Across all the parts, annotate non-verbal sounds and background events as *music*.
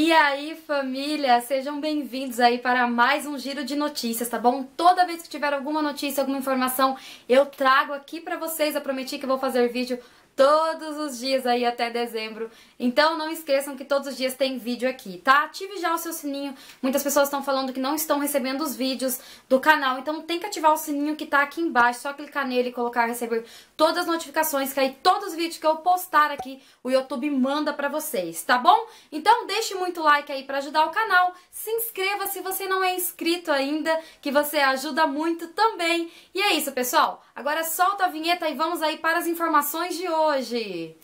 E aí, família, sejam bem-vindos aí para mais um giro de notícias, tá bom? Toda vez que tiver alguma notícia, alguma informação, eu trago aqui para vocês. Eu prometi que eu vou fazer vídeo todos os dias aí até dezembro. Então não esqueçam que todos os dias tem vídeo aqui, tá? Ative já o seu sininho. Muitas pessoas estão falando que não estão recebendo os vídeos do canal, então tem que ativar o sininho que tá aqui embaixo, só clicar nele e colocar receber todas as notificações, que aí todos os vídeos que eu postar aqui, o YouTube manda pra vocês, tá bom? Então deixe muito like aí pra ajudar o canal, se inscreva se você não é inscrito ainda, que você ajuda muito também. E é isso, pessoal. Agora solta a vinheta e vamos aí para as informações de hoje hoje.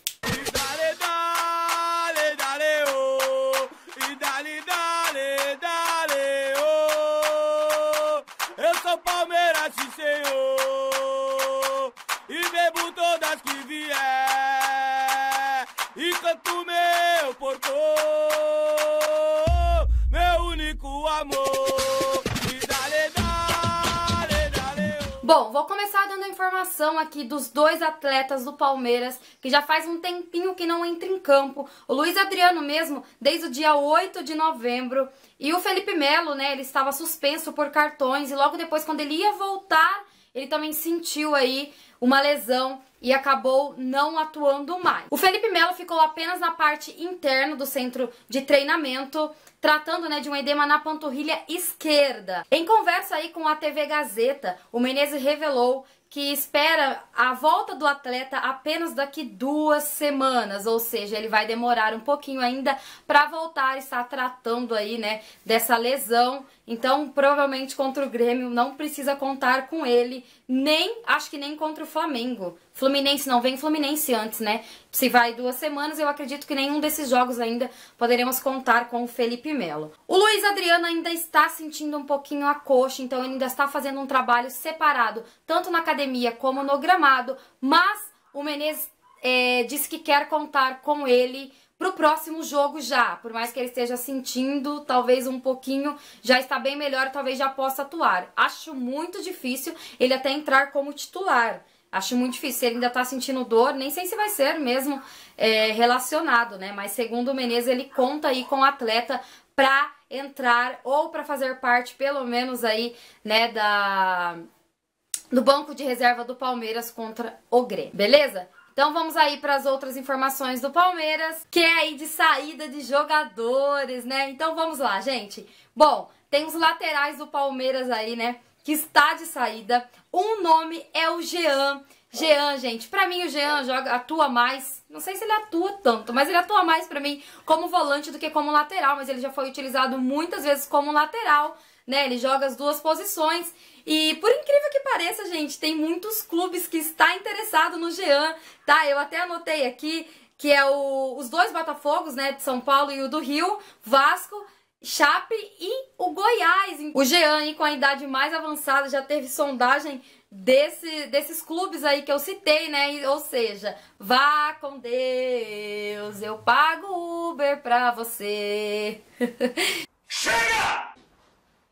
informação aqui dos dois atletas do Palmeiras, que já faz um tempinho que não entra em campo. O Luiz Adriano mesmo, desde o dia 8 de novembro. E o Felipe Melo, né, ele estava suspenso por cartões e logo depois, quando ele ia voltar, ele também sentiu aí uma lesão e acabou não atuando mais. O Felipe Melo ficou apenas na parte interna do centro de treinamento, tratando né, de um edema na panturrilha esquerda. Em conversa aí com a TV Gazeta, o Menezes revelou que espera a volta do atleta apenas daqui duas semanas, ou seja, ele vai demorar um pouquinho ainda para voltar, e estar tratando aí, né, dessa lesão. Então, provavelmente contra o Grêmio não precisa contar com ele, nem acho que nem contra o Flamengo. Fluminense não, vem Fluminense antes, né? Se vai duas semanas, eu acredito que nenhum desses jogos ainda poderemos contar com o Felipe Melo. O Luiz Adriano ainda está sentindo um pouquinho a coxa, então ele ainda está fazendo um trabalho separado, tanto na academia como no gramado, mas o Menezes é, disse que quer contar com ele para o próximo jogo já. Por mais que ele esteja sentindo, talvez um pouquinho, já está bem melhor, talvez já possa atuar. Acho muito difícil ele até entrar como titular. Acho muito difícil. Se ele ainda tá sentindo dor, nem sei se vai ser mesmo é, relacionado, né? Mas segundo o Menezes, ele conta aí com o atleta pra entrar ou para fazer parte, pelo menos aí, né, da do banco de reserva do Palmeiras contra o Grêmio. Beleza? Então vamos aí para as outras informações do Palmeiras, que é aí de saída de jogadores, né? Então vamos lá, gente. Bom, tem os laterais do Palmeiras aí, né? que está de saída. Um nome é o Jean. Jean, gente, pra mim o Jean joga, atua mais, não sei se ele atua tanto, mas ele atua mais pra mim como volante do que como lateral, mas ele já foi utilizado muitas vezes como lateral, né? Ele joga as duas posições e por incrível que pareça, gente, tem muitos clubes que está interessado no Jean, tá? Eu até anotei aqui que é o, os dois Botafogos, né, de São Paulo e o do Rio, Vasco, Chape e o Goiás. O Jean, com a idade mais avançada, já teve sondagem desse, desses clubes aí que eu citei, né? Ou seja, vá com Deus, eu pago Uber pra você. *laughs* Chega!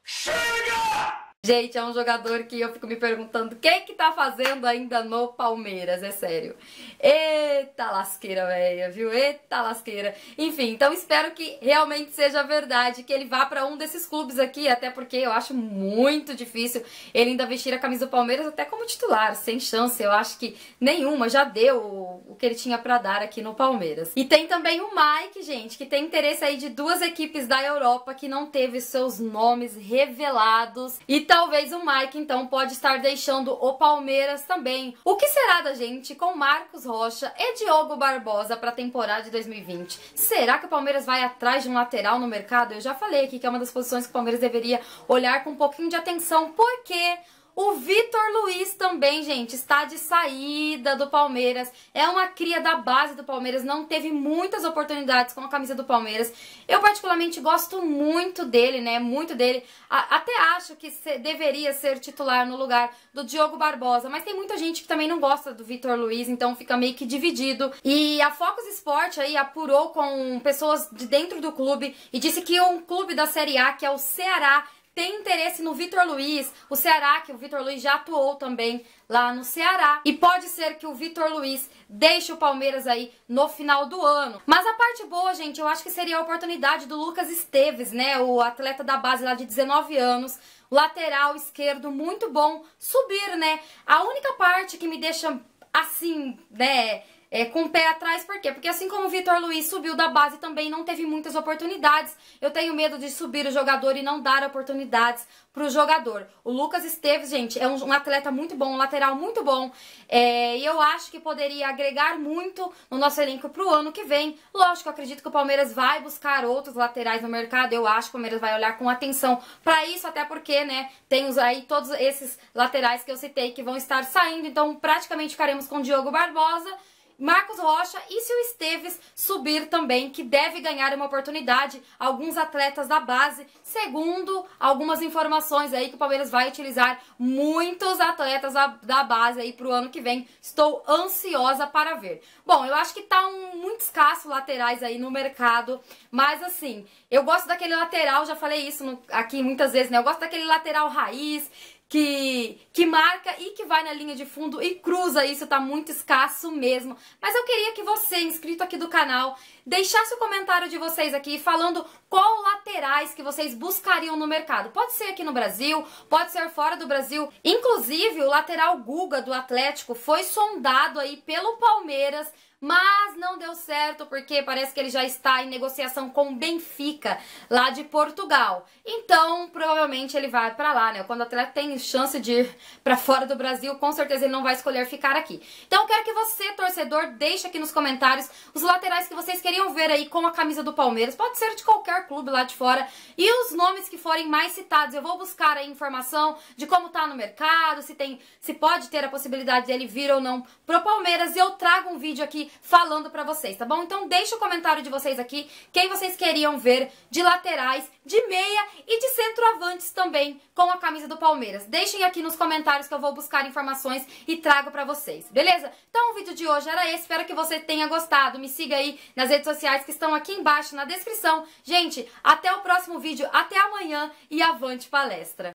Chega! Gente, é um jogador que eu fico me perguntando quem que tá fazendo ainda no Palmeiras, é sério. Eita lasqueira, velha, viu? Eita lasqueira. Enfim, então espero que realmente seja verdade, que ele vá para um desses clubes aqui, até porque eu acho muito difícil ele ainda vestir a camisa do Palmeiras até como titular, sem chance, eu acho que nenhuma, já deu o que ele tinha para dar aqui no Palmeiras. E tem também o Mike, gente, que tem interesse aí de duas equipes da Europa que não teve seus nomes revelados e talvez o Mike então pode estar deixando o Palmeiras também. O que será da gente com Marcos Rocha e Diogo Barbosa para a temporada de 2020? Será que o Palmeiras vai atrás de um lateral no mercado? Eu já falei aqui que é uma das posições que o Palmeiras deveria olhar com um pouquinho de atenção, porque o Vitor Luiz também, gente, está de saída do Palmeiras. É uma cria da base do Palmeiras, não teve muitas oportunidades com a camisa do Palmeiras. Eu particularmente gosto muito dele, né? Muito dele. A até acho que se deveria ser titular no lugar do Diogo Barbosa, mas tem muita gente que também não gosta do Vitor Luiz, então fica meio que dividido. E a Focus Sport aí apurou com pessoas de dentro do clube e disse que um clube da Série A, que é o Ceará, tem interesse no Vitor Luiz, o Ceará, que o Vitor Luiz já atuou também lá no Ceará. E pode ser que o Vitor Luiz deixe o Palmeiras aí no final do ano. Mas a parte boa, gente, eu acho que seria a oportunidade do Lucas Esteves, né? O atleta da base lá de 19 anos, lateral esquerdo muito bom subir, né? A única parte que me deixa assim, né, é, com o pé atrás, por quê? Porque assim como o Vitor Luiz subiu da base também não teve muitas oportunidades, eu tenho medo de subir o jogador e não dar oportunidades para o jogador. O Lucas Esteves, gente, é um, um, atleta muito bom, um lateral muito bom, é, e eu acho que poderia agregar muito no nosso elenco para o ano que vem. Lógico, acredito que o Palmeiras vai buscar outros laterais no mercado, eu acho que o Palmeiras vai olhar com atenção para isso, até porque, né, temos aí todos esses laterais que eu citei que vão estar saindo, então praticamente ficaremos com o Diogo Barbosa, Marcos Rocha e se o Esteves subir também, que deve ganhar uma oportunidade, alguns atletas da base, segundo algumas informações aí que o Palmeiras vai utilizar muitos atletas da, da base aí pro ano que vem. Estou ansiosa para ver. Bom, eu acho que tá um, muito escasso laterais aí no mercado, mas assim, eu gosto daquele lateral, já falei isso no, aqui muitas vezes, né? Eu gosto daquele lateral raiz, que, que marca e que vai na linha de fundo e cruza. Isso tá muito escasso mesmo. Mas eu queria que você, inscrito aqui do canal, deixasse o comentário de vocês aqui falando qual laterais que vocês buscariam no mercado. Pode ser aqui no Brasil, pode ser fora do Brasil. Inclusive, o lateral Guga do Atlético foi sondado aí pelo Palmeiras mas não deu certo porque parece que ele já está em negociação com o Benfica, lá de Portugal. Então, provavelmente ele vai para lá, né? Quando o atleta tem chance de ir para fora do Brasil, com certeza ele não vai escolher ficar aqui. Então, eu quero que você, torcedor, deixe aqui nos comentários os laterais que vocês queriam ver aí com a camisa do Palmeiras. Pode ser de qualquer clube lá de fora. E os nomes que forem mais citados, eu vou buscar a informação de como tá no mercado, se tem, se pode ter a possibilidade dele vir ou não pro Palmeiras. E eu trago um vídeo aqui falando pra vocês, tá bom? Então deixa o comentário de vocês aqui, quem vocês queriam ver de laterais, de meia e de centroavantes também com a camisa do Palmeiras. Deixem aqui nos comentários que eu vou buscar informações e trago pra vocês, beleza? Então o vídeo de hoje era esse, espero que você tenha gostado. Me siga aí nas redes sociais que estão aqui embaixo na descrição. Gente, até o próximo vídeo, até amanhã e avante palestra!